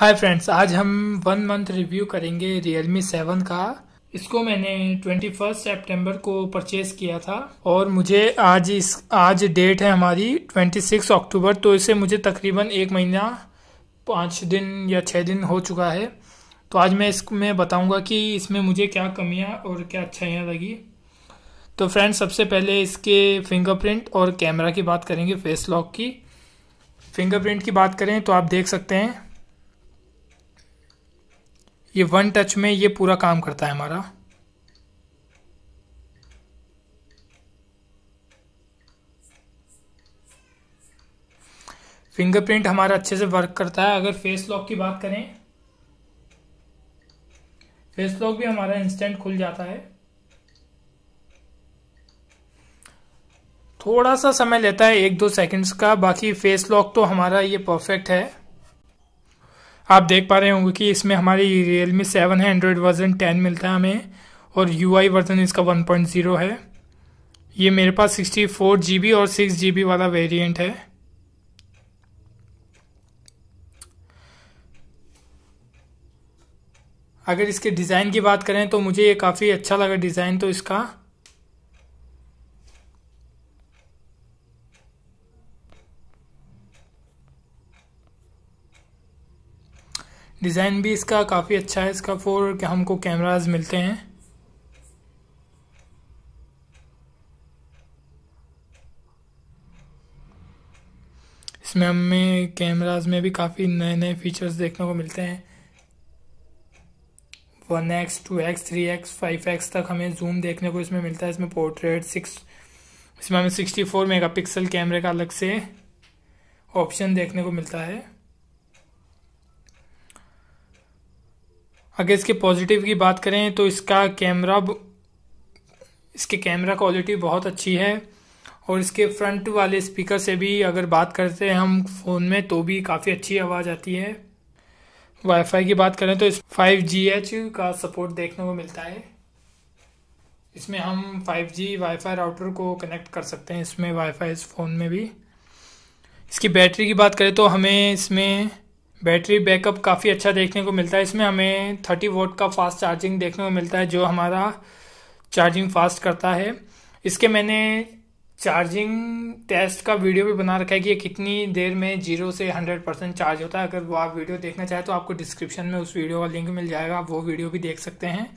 हाय friends आज हम one month review करेंगे रियलमी सेवन का इसको मैंने ट्वेंटी फर्स्ट सेप्टेम्बर को परचेज किया था और मुझे आज इस आज डेट है हमारी ट्वेंटी सिक्स अक्टूबर तो इसे मुझे तकरीबन एक महीना पाँच दिन या छः दिन हो चुका है तो आज मैं इसमें बताऊंगा कि इसमें मुझे क्या कमियां और क्या अच्छाइयाँ लगी तो फ्रेंड्स सबसे पहले इसके फिंगरप्रिंट और कैमरा की बात करेंगे फेस लॉक की फिंगरप्रिंट की बात करें तो आप देख सकते हैं ये वन टच में ये पूरा काम करता है हमारा फिंगरप्रिंट हमारा अच्छे से वर्क करता है अगर फेस लॉक की बात करें फेस लॉक भी हमारा इंस्टेंट खुल जाता है थोड़ा सा समय लेता है एक दो सेकंड्स का बाकी फेस लॉक तो हमारा ये परफेक्ट है आप देख पा रहे होंगे कि इसमें हमारी रियल मी सेवन है एंड्रॉयड वर्जन टेन मिलता है हमें और यू आई वर्जन इसका वन पॉइंट ज़ीरो है ये मेरे पास सिक्सटी फोर जी बी और सिक्स जी बी वाला वेरिएंट है अगर इसके डिज़ाइन की बात करें तो मुझे ये काफ़ी अच्छा लगा डिज़ाइन तो इसका डिज़ाइन भी इसका काफ़ी अच्छा है इसका फोर हमको कैमराज मिलते हैं इसमें हमें कैमराज में भी काफ़ी नए नए फीचर्स देखने को मिलते हैं one X two X three X five X तक हमें जूम देखने को इसमें मिलता है इसमें पोर्ट्रेट सिक्स इसमें हमें सिक्सटी फोर मेगा पिक्सल कैमरे का अलग से ऑप्शन देखने को मिलता है अगर इसके पॉजिटिव की बात करें तो इसका कैमरा इसके कैमरा क्वालिटी बहुत अच्छी है और इसके फ्रंट वाले स्पीकर से भी अगर बात करते हैं हम फ़ोन में तो भी काफ़ी अच्छी आवाज़ आती है वाईफाई की बात करें तो इस फाइव जी एच का सपोर्ट देखने को मिलता है इसमें हम फाइव जी वाईफाई राउटर को कनेक्ट कर सकते हैं इसमें वाईफाई इस फ़ोन में भी इसकी बैटरी की बात करें तो हमें इसमें बैटरी बैकअप काफ़ी अच्छा देखने को मिलता है इसमें हमें थर्टी वोट का फास्ट चार्जिंग देखने को मिलता है जो हमारा चार्जिंग फास्ट करता है इसके मैंने चार्जिंग टेस्ट का वीडियो भी बना रखा है कि ये कितनी देर में जीरो से हंड्रेड परसेंट चार्ज होता है अगर वो आप वीडियो देखना चाहें तो आपको डिस्क्रिप्शन में उस वीडियो का लिंक मिल जाएगा आप वो वीडियो भी देख सकते हैं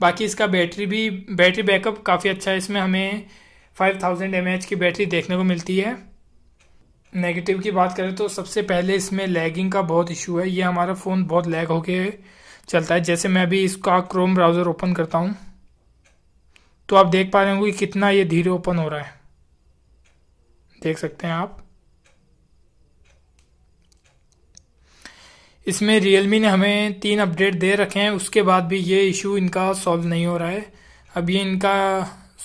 बाकी इसका बैटरी भी बैटरी बैकअप काफ़ी अच्छा है इसमें हमें फ़ाइव थाउजेंड की बैटरी देखने को मिलती है नेगेटिव की बात करें तो सबसे पहले इसमें लैगिंग का बहुत इशू है ये हमारा फ़ोन बहुत लैग होके चलता है जैसे मैं अभी इसका क्रोम ब्राउज़र ओपन करता हूँ तो आप देख पा रहे होंगे कि कितना ये धीरे ओपन हो रहा है देख सकते हैं आप इसमें रियलमी ने हमें तीन अपडेट दे रखे हैं उसके बाद भी ये इशू इनका सॉल्व नहीं हो रहा है अब ये इनका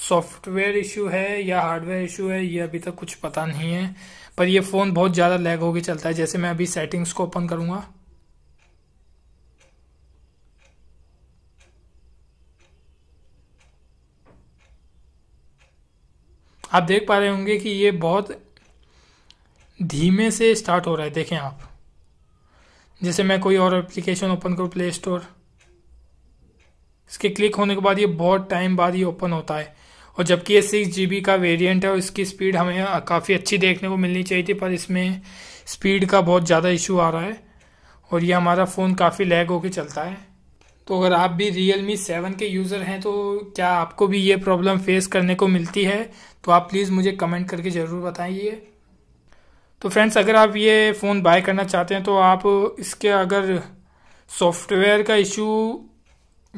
सॉफ्टवेयर इशू है या हार्डवेयर इशू है ये अभी तक कुछ पता नहीं है पर ये फ़ोन बहुत ज़्यादा लैग होके चलता है जैसे मैं अभी सेटिंग्स को ओपन करूंगा आप देख पा रहे होंगे कि ये बहुत धीमे से स्टार्ट हो रहा है देखें आप जैसे मैं कोई और एप्लीकेशन ओपन करूँ प्ले स्टोर इसके क्लिक होने के बाद ये बहुत टाइम बाद ये ओपन होता है और जबकि ये सिक्स जी का वेरिएंट है और इसकी स्पीड हमें काफ़ी अच्छी देखने को मिलनी चाहिए थी पर इसमें स्पीड का बहुत ज़्यादा इशू आ रहा है और ये हमारा फ़ोन काफ़ी लैग होकर चलता है तो अगर आप भी रियल मी सेवन के यूज़र हैं तो क्या आपको भी ये प्रॉब्लम फेस करने को मिलती है तो आप प्लीज़ मुझे कमेंट करके ज़रूर बताइए तो फ्रेंड्स अगर आप ये फ़ोन बाय करना चाहते हैं तो आप इसके अगर सॉफ्टवेयर का इशू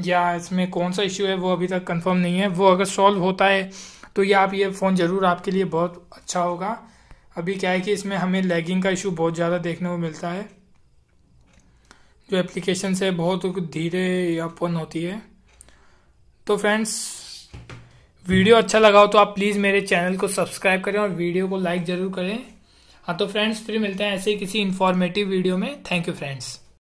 या इसमें कौन सा इश्यू है वो अभी तक कंफर्म नहीं है वो अगर सॉल्व होता है तो ये आप ये फ़ोन ज़रूर आपके लिए बहुत अच्छा होगा अभी क्या है कि इसमें हमें लैगिंग का इशू बहुत ज़्यादा देखने को मिलता है जो एप्लीकेशन से बहुत धीरे अपन होती है तो फ्रेंड्स वीडियो अच्छा लगा हो तो आप प्लीज़ मेरे चैनल को सब्सक्राइब करें और वीडियो को लाइक ज़रूर करें हाँ तो फ्रेंड्स फिर मिलते हैं ऐसे ही किसी इन्फॉर्मेटिव वीडियो में थैंक यू फ्रेंड्स